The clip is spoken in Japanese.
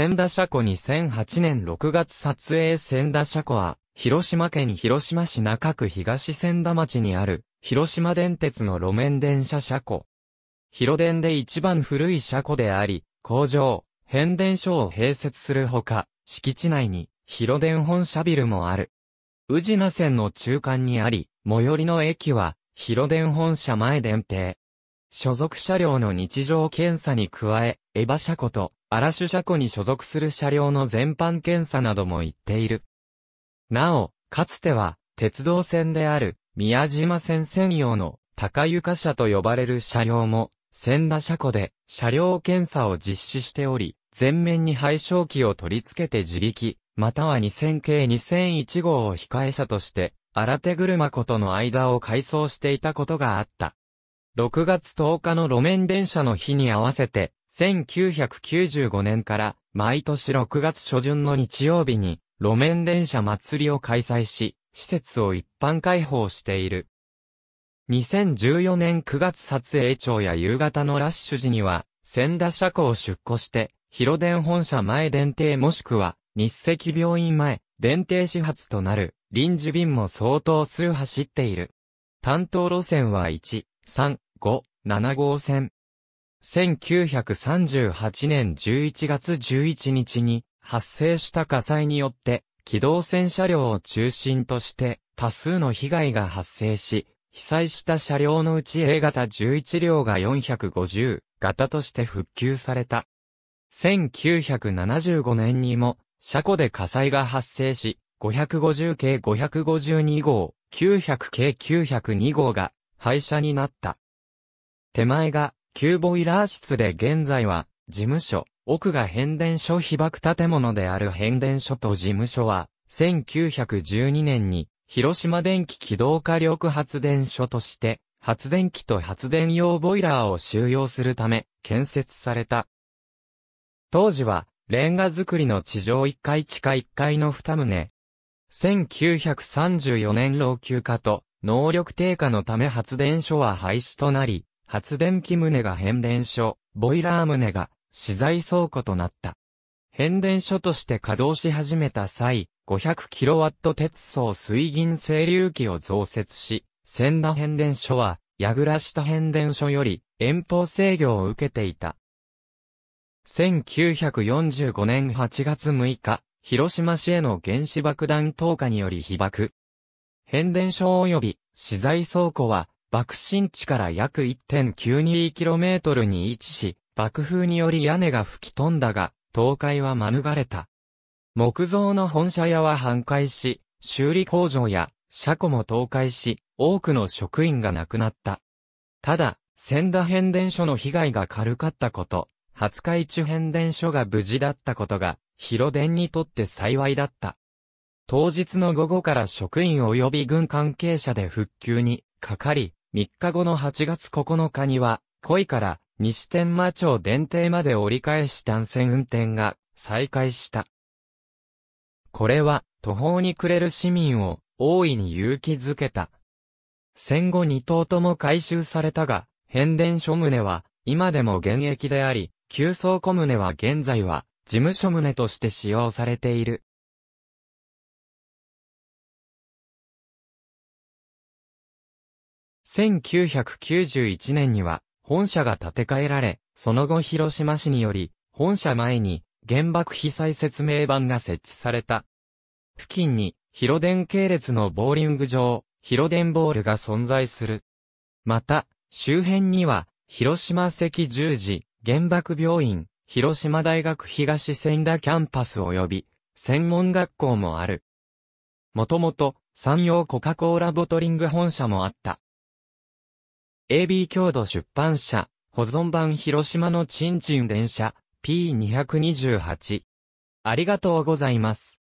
千田車庫2008年6月撮影千田車庫は、広島県広島市中区東千田町にある、広島電鉄の路面電車車庫。広電で一番古い車庫であり、工場、変電所を併設するほか、敷地内に、広電本社ビルもある。宇品線の中間にあり、最寄りの駅は、広電本社前電停。所属車両の日常検査に加え、エァ車庫とアラシュ車庫に所属する車両の全般検査なども行っている。なお、かつては、鉄道線である、宮島線専用の、高床車と呼ばれる車両も、千田車庫で、車両検査を実施しており、前面に廃焼機を取り付けて自力、または2000系2001号を控え車として、新手車庫との間を改装していたことがあった。6月10日の路面電車の日に合わせて、1995年から毎年6月初旬の日曜日に路面電車祭りを開催し、施設を一般開放している。2014年9月撮影庁や夕方のラッシュ時には、千田車庫を出庫して、広電本社前電停もしくは、日赤病院前、電停始発となる、臨時便も相当数走っている。担当路線は1、3、5、7号線、1938年11月11日に発生した火災によって、機動戦車両を中心として多数の被害が発生し、被災した車両のうち A 型11両が450型として復旧された。1975年にも車庫で火災が発生し、550系552号、900系902号が廃車になった。手前が旧ボイラー室で現在は、事務所、奥が変電所被爆建物である変電所と事務所は、1912年に、広島電気機動火力発電所として、発電機と発電用ボイラーを収容するため、建設された。当時は、レンガ造りの地上1階地下1階の2棟。1934年老朽化と、能力低下のため発電所は廃止となり、発電機棟が変電所、ボイラー棟が資材倉庫となった。変電所として稼働し始めた際、500kW 鉄層水銀整流機を増設し、千田変電所は、矢倉下変電所より遠方制御を受けていた。1945年8月6日、広島市への原子爆弾投下により被爆。変電所及び資材倉庫は爆心地から約1 9 2ー k m に位置し、爆風により屋根が吹き飛んだが、倒壊は免れた。木造の本社屋は半壊し、修理工場や車庫も倒壊し、多くの職員が亡くなった。ただ、千田変電所の被害が軽かったこと、廿日市変電所が無事だったことが、広電にとって幸いだった。当日の午後から職員及び軍関係者で復旧にかかり、3日後の8月9日には、恋から西天満町電停まで折り返し単線運転が再開した。これは途方に暮れる市民を大いに勇気づけた。戦後2頭とも回収されたが、変電所棟は今でも現役であり、急走小棟は現在は事務所棟として使用されている。1991年には本社が建て替えられ、その後広島市により本社前に原爆被災説明板が設置された。付近に広電系列のボーリング場、広電ボールが存在する。また、周辺には広島赤十字、原爆病院、広島大学東千田キャンパス及び、専門学校もある。もともと、山陽コカ・コーラボトリング本社もあった。AB 郷土出版社、保存版広島の陳陳電車、P228。ありがとうございます。